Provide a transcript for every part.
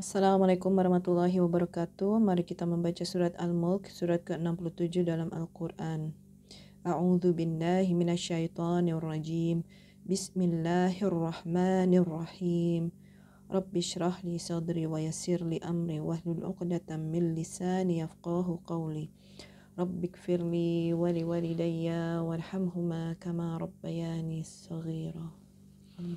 Assalamualaikum warahmatullahi wabarakatuh. Mari kita membaca surat Al-Mulk, surat ke-67 dalam Al-Quran. A'udzu billahi minasyaitonir rajim. Bismillahirrahmanirrahim. Rabbi syrah li sadri wa yassir li amri wahlul 'uqdatam min lisani yafqahu qawli. Rabbi kfirli wa li walidayya warhamhuma kama rabbayani saghira. Amin.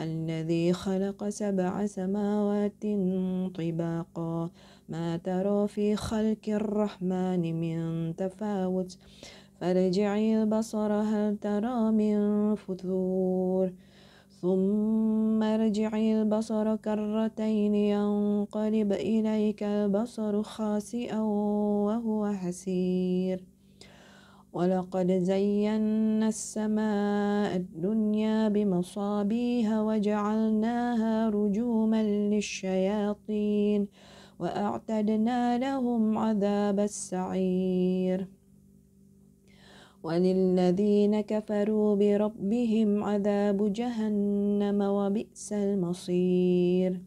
الذي خلق سبع سماوات طباقا ما ترى في خلق الرحمن من تفاوت فرجع البصر هل ترى من فتور ثم ارجع البصر كرتين ينقلب إليك البصر خاسئا وهو حسير ولقد زينا السماء الدنيا بمصابيها وجعلناها رجوما للشياطين وأعتدنا لهم عذاب السعير وللذين كفروا بربهم عذاب جهنم وبئس المصير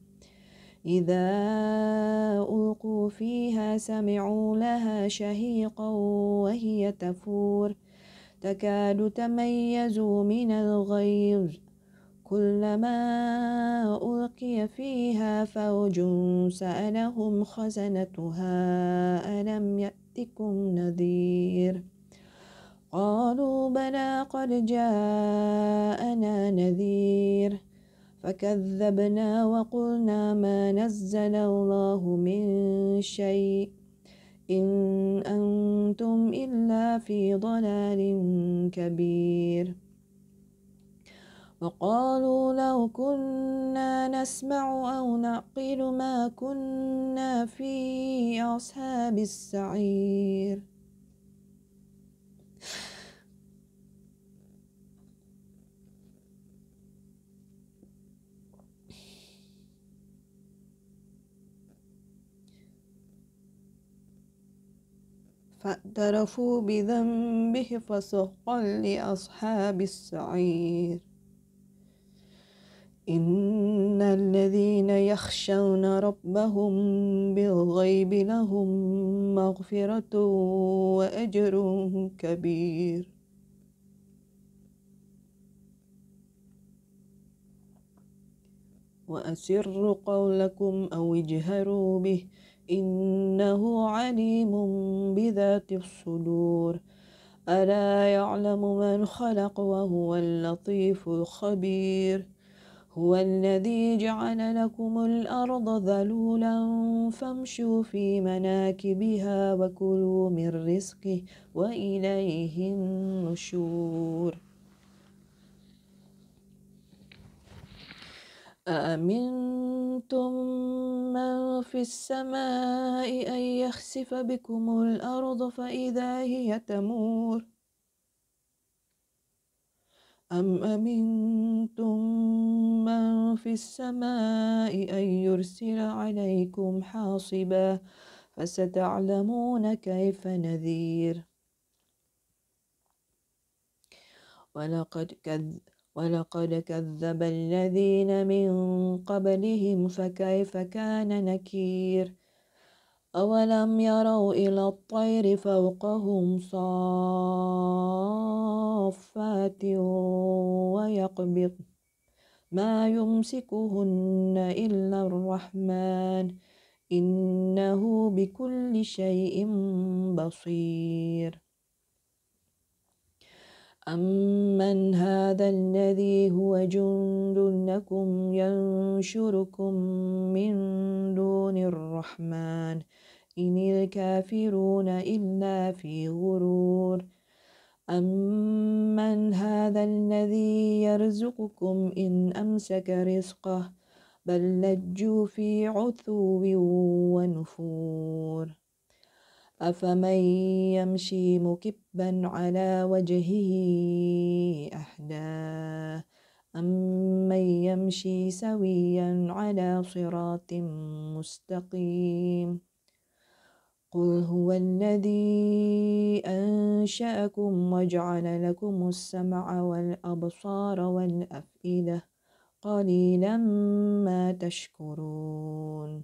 إذا ألقوا فيها سمعوا لها شهيقا وهي تفور تكاد تميز من الغيظ كلما ألقي فيها فوج سألهم خزنتها ألم يأتكم نذير قالوا بلى قد جاءنا نذير فكذبنا وقلنا ما نزل الله من شيء إن أنتم إلا في ضلال كبير وقالوا لو كنا نسمع أو نعقل ما كنا في أصحاب السعير فاعترفوا بذنبه فسحقا لأصحاب السعير إن الذين يخشون ربهم بالغيب لهم مغفرة وأجر كبير وأسروا قولكم أو اجهروا به إنه عليم بذات الصدور ألا يعلم من خلق وهو اللطيف الخبير هو الذي جعل لكم الأرض ذلولا فامشوا في مناكبها وكلوا من رزقه وإليه النشور أأمنتم في السماء أن يخسف بكم الأرض فإذا هي تمور أم أمنتم من في السماء أن يرسل عليكم حاصبا فستعلمون كيف نذير ولقد كذب ولقد كذب الذين من قبلهم فكيف كان نكير أولم يروا إلى الطير فوقهم صافات ويقبض ما يمسكهن إلا الرحمن إنه بكل شيء بصير أمن هذا الذي هو جند لكم ينشركم من دون الرحمن إن الكافرون إلا في غرور أمن هذا الذي يرزقكم إن أمسك رزقه بل لجوا في عتو ونفور أفمن يمشي مكبا على وجهه أم أمن يمشي سويا على صراط مستقيم قل هو الذي أنشأكم وجعل لكم السمع والأبصار والأفئدة قليلا ما تشكرون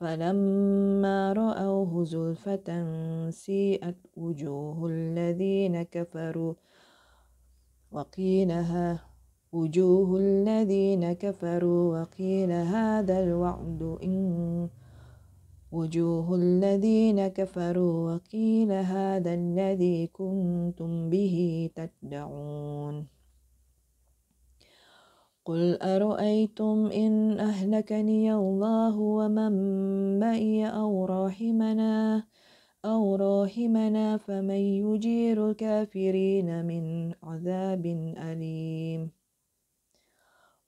فلما رأوه زلفة سيئت وجوه الذين كفروا وقيلها وجوه الذين كفروا وقيل هذا الوعد إن وجوه الذين كفروا وقيل هذا الذي كنتم به تدعون قل أرأيتم إن أهلكني الله ومن معي أو راحمنا أو راحمنا فمن يجير الكافرين من عذاب أليم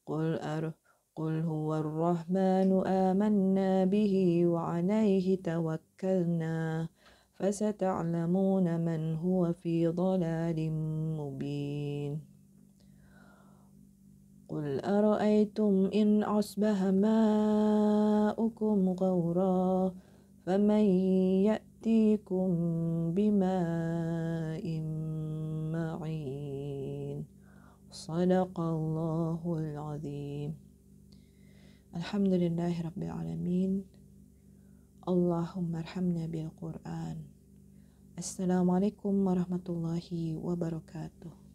قل أر قل هو الرحمن آمنا به وعليه توكلنا فستعلمون من هو في ضلال مبين قل أرأيتم إن أصبح ماؤكم غورا فمن يأتيكم بماء معين صدق الله العظيم الحمد لله رب العالمين اللهم ارحمنا بالقرآن السلام عليكم ورحمة الله وبركاته